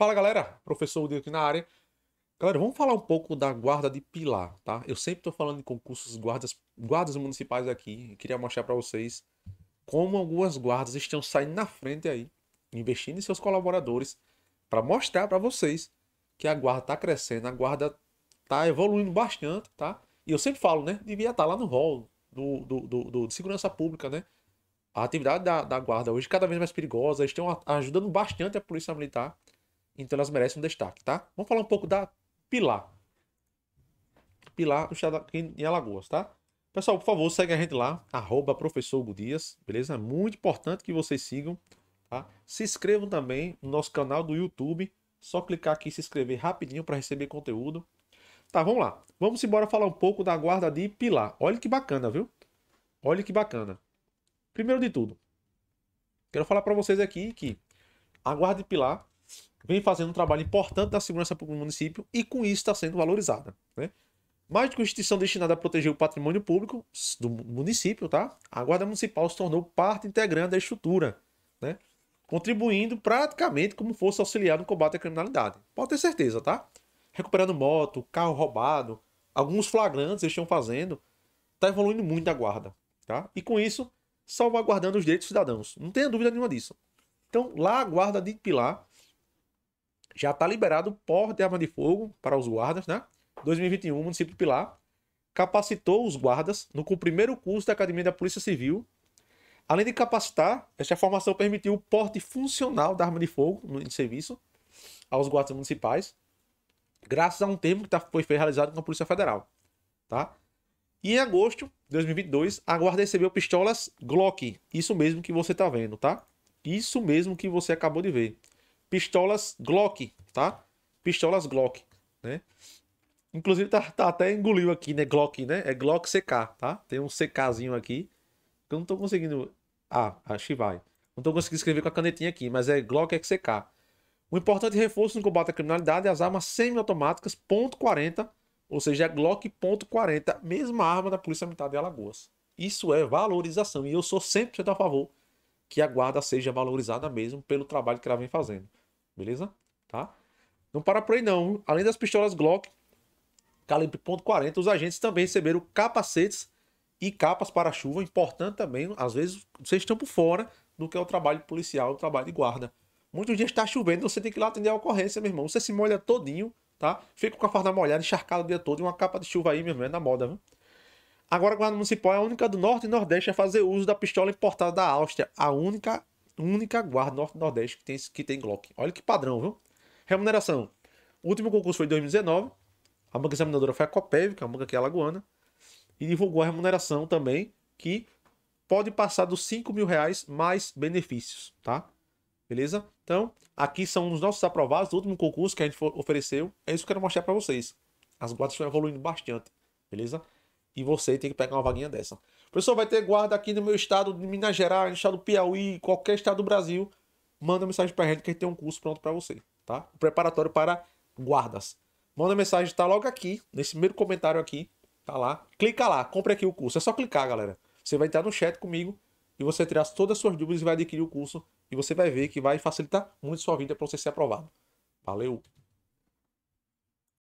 Fala galera, professor Udir aqui na área. Galera, vamos falar um pouco da guarda de Pilar, tá? Eu sempre estou falando de concursos guardas, guardas municipais aqui. queria mostrar para vocês como algumas guardas estão saindo na frente aí, investindo em seus colaboradores, para mostrar para vocês que a guarda está crescendo, a guarda está evoluindo bastante, tá? E eu sempre falo, né? Devia estar tá lá no rol do, do, do, do de segurança pública, né? A atividade da, da guarda hoje é cada vez mais perigosa, eles estão ajudando bastante a polícia militar. Então elas merecem um destaque, tá? Vamos falar um pouco da Pilar. Pilar no estado aqui em Alagoas, tá? Pessoal, por favor, segue a gente lá, arroba professor Dias, beleza? É muito importante que vocês sigam, tá? Se inscrevam também no nosso canal do YouTube, só clicar aqui e se inscrever rapidinho para receber conteúdo. Tá, vamos lá. Vamos embora falar um pouco da guarda de Pilar. Olha que bacana, viu? Olha que bacana. Primeiro de tudo, quero falar para vocês aqui que a guarda de Pilar vem fazendo um trabalho importante da segurança pública no município e com isso está sendo valorizada. Né? Mais do que uma instituição destinada a proteger o patrimônio público do município, tá? a Guarda Municipal se tornou parte integrante da estrutura, né? contribuindo praticamente como força auxiliar no combate à criminalidade. Pode ter certeza, tá? Recuperando moto, carro roubado, alguns flagrantes eles estão fazendo, está evoluindo muito a Guarda. Tá? E com isso, salvaguardando os direitos dos cidadãos. Não tenha dúvida nenhuma disso. Então, lá a Guarda de Pilar já está liberado porte de arma de fogo para os guardas, né? 2021, o município de Pilar capacitou os guardas no primeiro curso da Academia da Polícia Civil. Além de capacitar, essa formação permitiu o porte funcional da arma de fogo no serviço aos guardas municipais, graças a um termo que tá, foi realizado com a Polícia Federal, tá? E em agosto de 2022, a guarda recebeu pistolas Glock, isso mesmo que você está vendo, tá? Isso mesmo que você acabou de ver pistolas Glock, tá? Pistolas Glock, né? Inclusive tá, tá até engoliu aqui, né? Glock, né? É Glock CK, tá? Tem um CKzinho aqui. Que eu não tô conseguindo. Ah, acho que vai. Não tô conseguindo escrever com a canetinha aqui, mas é Glock XCK. É um importante reforço no combate à criminalidade é as armas semiautomáticas .40, ou seja, a é Glock .40, mesma arma da Polícia Militar de Alagoas. Isso é valorização e eu sou 100% a favor que a guarda seja valorizada mesmo pelo trabalho que ela vem fazendo beleza? Tá? Não para por aí não. Além das pistolas Glock calibre .40, os agentes também receberam capacetes e capas para chuva. Importante também, às vezes vocês estão por fora do que é o trabalho policial, o trabalho de guarda. Muitos dias está chovendo, você tem que ir lá atender a ocorrência, meu irmão. Você se molha todinho, tá? Fica com a farda molhada, encharcada o dia todo e uma capa de chuva aí, meu irmão, é na moda, viu? Agora a Guarda Municipal é a única do Norte e Nordeste a fazer uso da pistola importada da Áustria, a única única guarda norte-nordeste que tem, que tem Glock. Olha que padrão, viu? Remuneração. O último concurso foi em 2019. A banca examinadora foi a Copev, que é uma banca é lagoana. E divulgou a remuneração também, que pode passar dos 5 mil reais mais benefícios, tá? Beleza? Então, aqui são os nossos aprovados do último concurso que a gente ofereceu. É isso que eu quero mostrar para vocês. As guardas estão evoluindo bastante, beleza? E você tem que pegar uma vaguinha dessa. Professor, vai ter guarda aqui no meu estado de Minas Gerais, no estado do Piauí, qualquer estado do Brasil. Manda mensagem pra gente que a gente tem um curso pronto para você, tá? O preparatório para guardas. Manda mensagem, tá logo aqui, nesse primeiro comentário aqui, tá lá. Clica lá, compre aqui o curso. É só clicar, galera. Você vai entrar no chat comigo e você terá todas as suas dúvidas e vai adquirir o curso. E você vai ver que vai facilitar muito a sua vida para você ser aprovado. Valeu!